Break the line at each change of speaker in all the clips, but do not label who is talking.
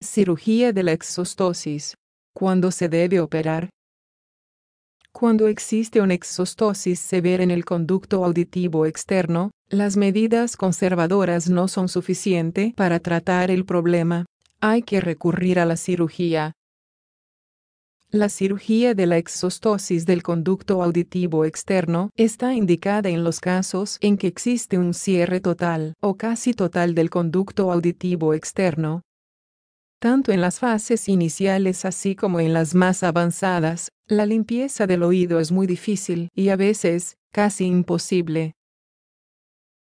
Cirugía de la exostosis. ¿Cuándo se debe operar? Cuando existe una exostosis severa en el conducto auditivo externo, las medidas conservadoras no son suficientes para tratar el problema. Hay que recurrir a la cirugía. La cirugía de la exostosis del conducto auditivo externo está indicada en los casos en que existe un cierre total o casi total del conducto auditivo externo. Tanto en las fases iniciales así como en las más avanzadas, la limpieza del oído es muy difícil y a veces casi imposible.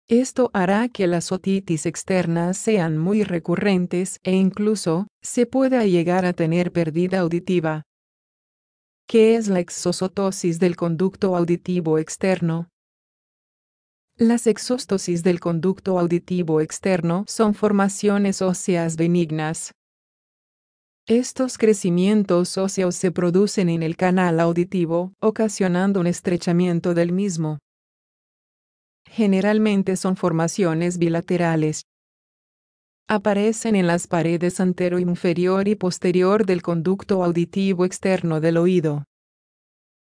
Esto hará que las otitis externas sean muy recurrentes e incluso se pueda llegar a tener pérdida auditiva. ¿Qué es la exosotosis del conducto auditivo externo? Las exostosis del conducto auditivo externo son formaciones óseas benignas. Estos crecimientos óseos se producen en el canal auditivo, ocasionando un estrechamiento del mismo. Generalmente son formaciones bilaterales, aparecen en las paredes antero inferior y posterior del conducto auditivo externo del oído.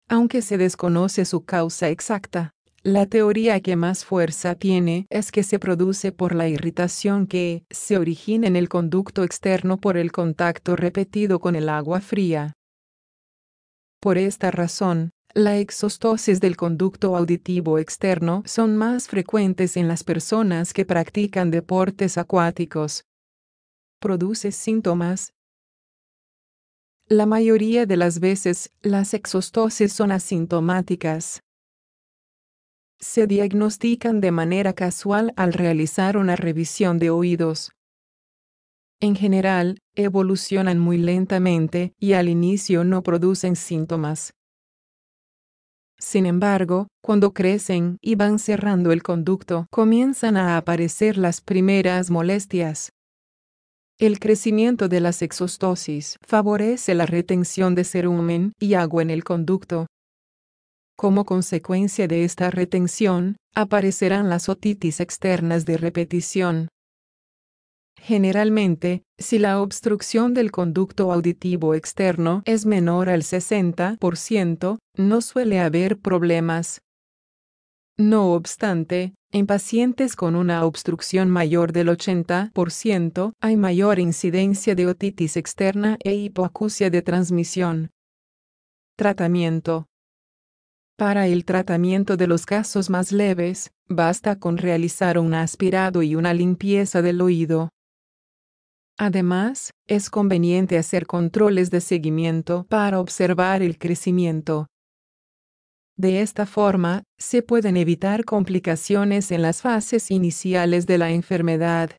Aunque se desconoce su causa exacta, la teoría que más fuerza tiene es que se produce por la irritación que se origina en el conducto externo por el contacto repetido con el agua fría. Por esta razón, la exostosis del conducto auditivo externo son más frecuentes en las personas que practican deportes acuáticos. Produce síntomas. La mayoría de las veces, las exostosis son asintomáticas. Se diagnostican de manera casual al realizar una revisión de oídos. En general, evolucionan muy lentamente y al inicio no producen síntomas sin embargo, cuando crecen y van cerrando el conducto, comienzan a aparecer las primeras molestias. El crecimiento de la exostosis favorece la retención de serumen y agua en el conducto. Como consecuencia de esta retención, aparecerán las otitis externas de repetición, Generalmente, si la obstrucción del conducto auditivo externo es menor al 60%, no suele haber problemas. No obstante, en pacientes con una obstrucción mayor del 80%, hay mayor incidencia de otitis externa e hipoacusia de transmisión. Tratamiento. Para el tratamiento de los casos más leves, basta con realizar un aspirado y una limpieza del oído. Además, es conveniente hacer controles de seguimiento para observar el crecimiento. De esta forma, se pueden evitar complicaciones en las fases iniciales de la enfermedad.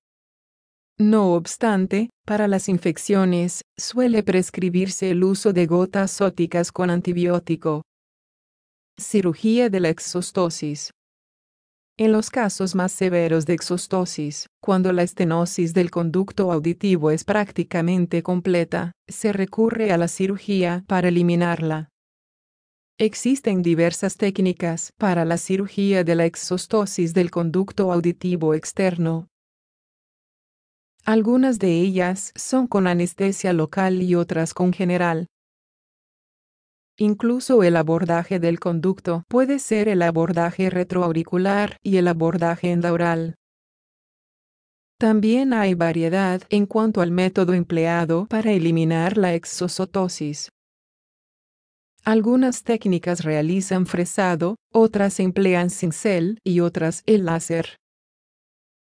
No obstante, para las infecciones, suele prescribirse el uso de gotas óticas con antibiótico. Cirugía de la exostosis. En los casos más severos de exostosis, cuando la estenosis del conducto auditivo es prácticamente completa, se recurre a la cirugía para eliminarla. Existen diversas técnicas para la cirugía de la exostosis del conducto auditivo externo. Algunas de ellas son con anestesia local y otras con general, Incluso el abordaje del conducto puede ser el abordaje retroauricular y el abordaje endaural. También hay variedad en cuanto al método empleado para eliminar la exosotosis. Algunas técnicas realizan fresado, otras emplean cincel y otras el láser.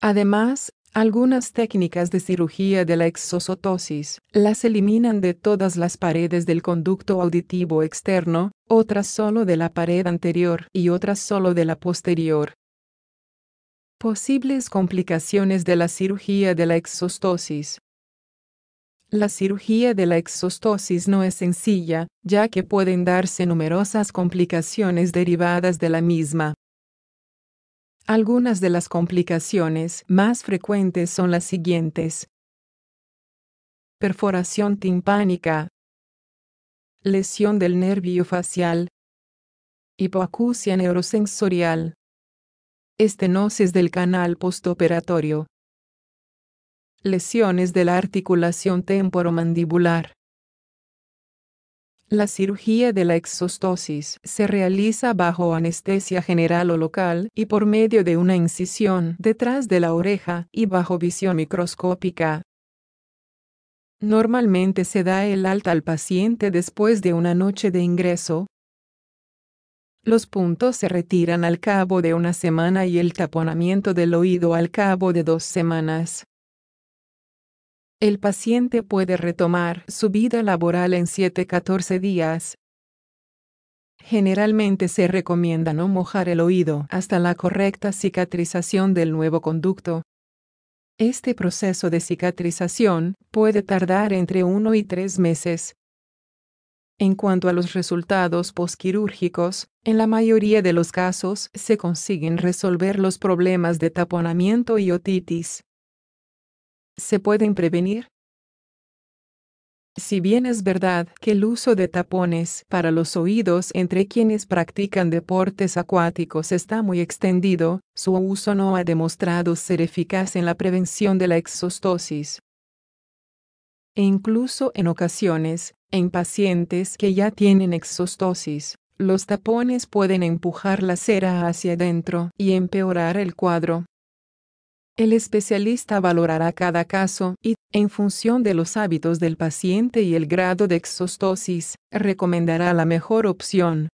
Además, algunas técnicas de cirugía de la exosotosis las eliminan de todas las paredes del conducto auditivo externo, otras solo de la pared anterior y otras solo de la posterior. Posibles complicaciones de la cirugía de la exostosis. La cirugía de la exostosis no es sencilla, ya que pueden darse numerosas complicaciones derivadas de la misma. Algunas de las complicaciones más frecuentes son las siguientes. Perforación timpánica. Lesión del nervio facial. Hipoacusia neurosensorial. Estenosis del canal postoperatorio. Lesiones de la articulación temporomandibular. La cirugía de la exostosis se realiza bajo anestesia general o local y por medio de una incisión detrás de la oreja y bajo visión microscópica. Normalmente se da el alta al paciente después de una noche de ingreso. Los puntos se retiran al cabo de una semana y el taponamiento del oído al cabo de dos semanas. El paciente puede retomar su vida laboral en 7-14 días. Generalmente se recomienda no mojar el oído hasta la correcta cicatrización del nuevo conducto. Este proceso de cicatrización puede tardar entre 1 y 3 meses. En cuanto a los resultados posquirúrgicos, en la mayoría de los casos se consiguen resolver los problemas de taponamiento y otitis se pueden prevenir? Si bien es verdad que el uso de tapones para los oídos entre quienes practican deportes acuáticos está muy extendido, su uso no ha demostrado ser eficaz en la prevención de la exostosis. E incluso en ocasiones, en pacientes que ya tienen exostosis, los tapones pueden empujar la cera hacia adentro y empeorar el cuadro. El especialista valorará cada caso y, en función de los hábitos del paciente y el grado de exostosis, recomendará la mejor opción.